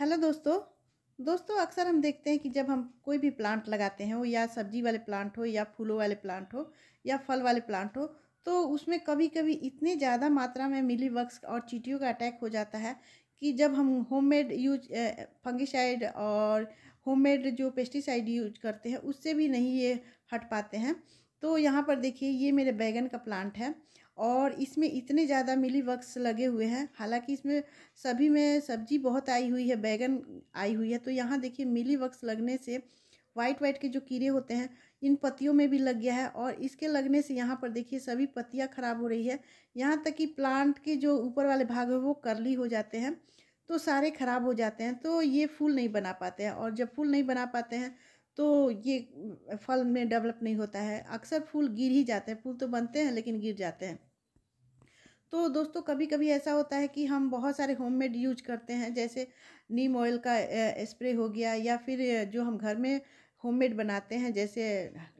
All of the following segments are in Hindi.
हेलो दोस्तों दोस्तों अक्सर हम देखते हैं कि जब हम कोई भी प्लांट लगाते हैं वो या सब्जी वाले प्लांट हो या फूलों वाले प्लांट हो या फल वाले प्लांट हो तो उसमें कभी कभी इतने ज़्यादा मात्रा में मिली वक्स और चीटियों का अटैक हो जाता है कि जब हम होममेड यूज फंगिसाइड और होममेड जो पेस्टिसाइड यूज करते हैं उससे भी नहीं ये हट पाते हैं तो यहाँ पर देखिए ये मेरे बैगन का प्लांट है और इसमें इतने ज़्यादा मिली वक्स लगे हुए हैं हालांकि इसमें सभी में सब्जी बहुत आई हुई है बैगन आई हुई है तो यहाँ देखिए मिली वक्स लगने से वाइट वाइट के जो कीड़े होते हैं इन पत्तियों में भी लग गया है और इसके लगने से यहाँ पर देखिए सभी पत्तियाँ ख़राब हो रही है यहाँ तक कि प्लांट के जो ऊपर वाले भाग हैं वो करली हो जाते हैं तो सारे ख़राब हो जाते हैं तो ये फूल नहीं बना पाते हैं और जब फूल नहीं बना पाते हैं तो ये फल में डेवलप नहीं होता है अक्सर फूल गिर ही जाते हैं फूल तो बनते हैं लेकिन गिर जाते हैं तो दोस्तों कभी कभी ऐसा होता है कि हम बहुत सारे होममेड यूज करते हैं जैसे नीम ऑयल का स्प्रे हो गया या फिर जो हम घर में होममेड बनाते हैं जैसे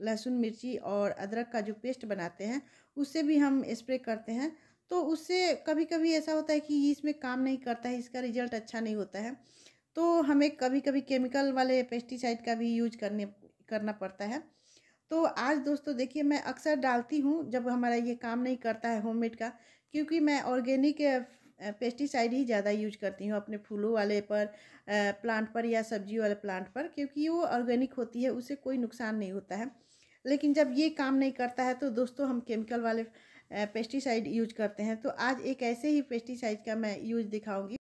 लहसुन मिर्ची और अदरक का जो पेस्ट बनाते हैं उससे भी हम स्प्रे करते हैं तो उससे कभी कभी ऐसा होता है कि इसमें काम नहीं करता है इसका रिजल्ट अच्छा नहीं होता है तो हमें कभी कभी केमिकल वाले पेस्टिसाइड का भी यूज करने करना पड़ता है तो आज दोस्तों देखिए मैं अक्सर डालती हूँ जब हमारा ये काम नहीं करता है होममेड का क्योंकि मैं ऑर्गेनिक पेस्टिसाइड ही ज़्यादा यूज करती हूँ अपने फूलों वाले पर प्लांट पर या सब्जी वाले प्लांट पर क्योंकि वो ऑर्गेनिक होती है उसे कोई नुकसान नहीं होता है लेकिन जब ये काम नहीं करता है तो दोस्तों हम केमिकल वाले पेस्टिसाइड यूज करते हैं तो आज एक ऐसे ही पेस्टिसाइड का मैं यूज दिखाऊँगी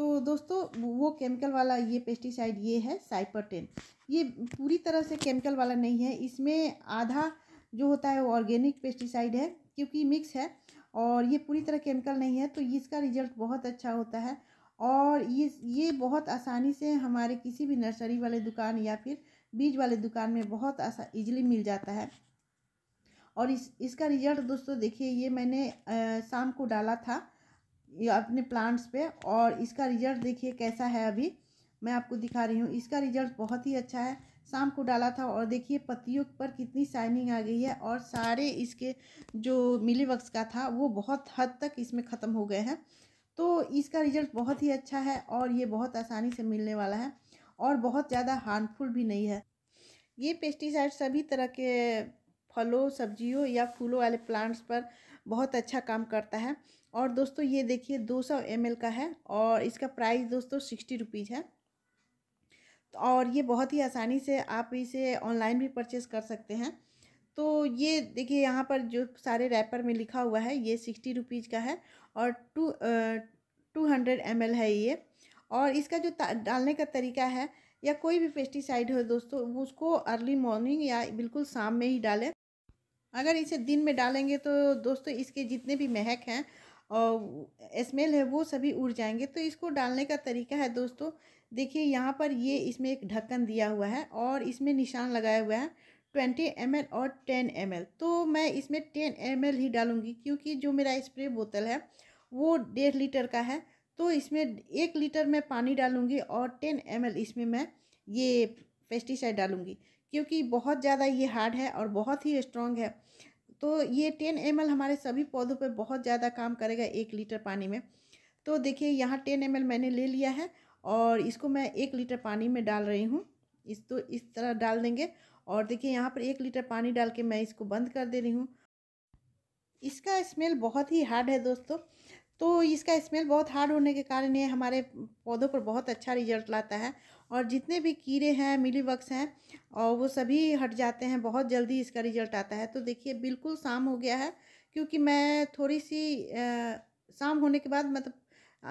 तो दोस्तों वो केमिकल वाला ये पेस्टिसाइड ये है साइपरटेन ये पूरी तरह से केमिकल वाला नहीं है इसमें आधा जो होता है वो ऑर्गेनिक पेस्टिसाइड है क्योंकि मिक्स है और ये पूरी तरह केमिकल नहीं है तो इसका रिजल्ट बहुत अच्छा होता है और ये ये बहुत आसानी से हमारे किसी भी नर्सरी वाले दुकान या फिर बीज वाले दुकान में बहुत आसा इजीली मिल जाता है और इस इसका रिजल्ट दोस्तों देखिए ये मैंने आ, शाम को डाला था अपने प्लांट्स पे और इसका रिजल्ट देखिए कैसा है अभी मैं आपको दिखा रही हूँ इसका रिजल्ट बहुत ही अच्छा है शाम को डाला था और देखिए पत्तियों पर कितनी शाइनिंग आ गई है और सारे इसके जो मिली वक्स का था वो बहुत हद तक इसमें ख़त्म हो गए हैं तो इसका रिजल्ट बहुत ही अच्छा है और ये बहुत आसानी से मिलने वाला है और बहुत ज़्यादा हार्मफुल भी नहीं है ये पेस्टिसाइड सभी तरह के फलों सब्जियों या फूलों वाले प्लांट्स पर बहुत अच्छा काम करता है और दोस्तों ये देखिए 200 सौ का है और इसका प्राइस दोस्तों सिक्सटी रुपीज़ है तो और ये बहुत ही आसानी से आप इसे ऑनलाइन भी परचेज़ कर सकते हैं तो ये देखिए यहाँ पर जो सारे रैपर में लिखा हुआ है ये सिक्सटी रुपीज़ का है और टू टू हंड्रेड एम है ये और इसका जो डालने का तरीका है या कोई भी पेस्टिसाइड हो दोस्तों उसको अर्ली मॉर्निंग या बिल्कुल शाम में ही डालें अगर इसे दिन में डालेंगे तो दोस्तों इसके जितने भी महक हैं और स्मेल है वो सभी उड़ जाएंगे तो इसको डालने का तरीका है दोस्तों देखिए यहाँ पर ये इसमें एक ढक्कन दिया हुआ है और इसमें निशान लगाया हुआ है ट्वेंटी एम और टेन एम तो मैं इसमें टेन एम ही डालूँगी क्योंकि जो मेरा स्प्रे बोतल है वो डेढ़ लीटर का है तो इसमें एक लीटर मैं पानी डालूँगी और टेन एम इसमें मैं ये पेस्टिसाइड डालूँगी क्योंकि बहुत ज़्यादा ये हार्ड है और बहुत ही स्ट्रॉन्ग है तो ये टेन एम हमारे सभी पौधों पर बहुत ज़्यादा काम करेगा एक लीटर पानी में तो देखिए यहाँ टेन एम मैंने ले लिया है और इसको मैं एक लीटर पानी में डाल रही हूँ इस तो इस तरह डाल देंगे और देखिए यहाँ पर एक लीटर पानी डाल के मैं इसको बंद कर दे रही हूँ इसका स्मेल बहुत ही हार्ड है दोस्तों तो इसका स्मेल बहुत हार्ड होने के कारण ये हमारे पौधों पर बहुत अच्छा रिजल्ट लाता है और जितने भी कीड़े हैं मिली वक्स हैं और वो सभी हट जाते हैं बहुत जल्दी इसका रिजल्ट आता है तो देखिए बिल्कुल शाम हो गया है क्योंकि मैं थोड़ी सी शाम होने के बाद मतलब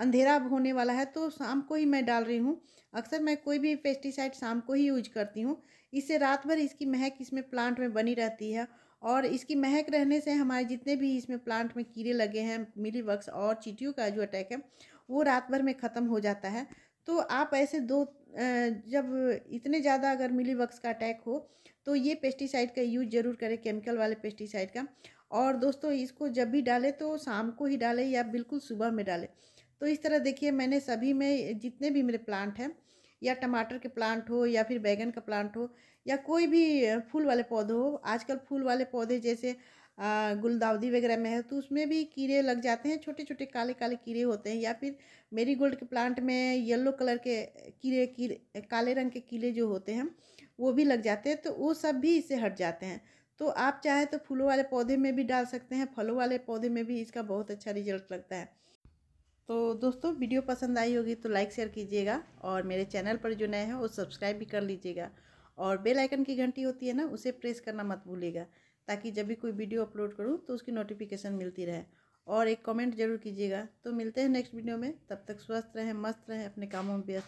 अंधेरा होने वाला है तो शाम को ही मैं डाल रही हूँ अक्सर मैं कोई भी पेस्टिसाइड शाम को ही यूज करती हूँ इससे रात भर इसकी महक इसमें प्लांट में बनी रहती है और इसकी महक रहने से हमारे जितने भी इसमें प्लांट में कीड़े लगे हैं मिली वक्स और चीटियों का जो अटैक है वो रात भर में ख़त्म हो जाता है तो आप ऐसे दो जब इतने ज़्यादा अगर मिली वक्स का अटैक हो तो ये पेस्टिसाइड का यूज़ ज़रूर करें केमिकल वाले पेस्टिसाइड का और दोस्तों इसको जब भी डालें तो शाम को ही डालें या बिल्कुल सुबह में डालें तो इस तरह देखिए मैंने सभी में जितने भी मेरे प्लांट हैं या टमाटर के प्लांट हो या फिर बैगन का प्लांट हो या कोई भी फूल वाले पौधे हो आजकल फूल वाले पौधे जैसे गुलदाउदी वगैरह में है तो उसमें भी कीड़े लग जाते हैं छोटे छोटे काले काले कीड़े होते हैं या फिर मेरी गोल्ड के प्लांट में येलो कलर के कीड़े कीड़े काले रंग के कीड़े जो होते हैं वो भी लग जाते हैं तो वो सब भी इससे हट जाते हैं तो आप चाहे तो फूलों वाले पौधे में भी डाल सकते हैं फलों वाले पौधे में भी इसका बहुत अच्छा रिजल्ट लगता है तो दोस्तों वीडियो पसंद आई होगी तो लाइक शेयर कीजिएगा और मेरे चैनल पर जो नए हैं वो सब्सक्राइब भी कर लीजिएगा और बेल आइकन की घंटी होती है ना उसे प्रेस करना मत भूलिएगा ताकि जब भी कोई वीडियो अपलोड करूँ तो उसकी नोटिफिकेशन मिलती रहे और एक कमेंट जरूर कीजिएगा तो मिलते हैं नेक्स्ट वीडियो में तब तक स्वस्थ रहें मस्त रहें अपने कामों में व्यस्त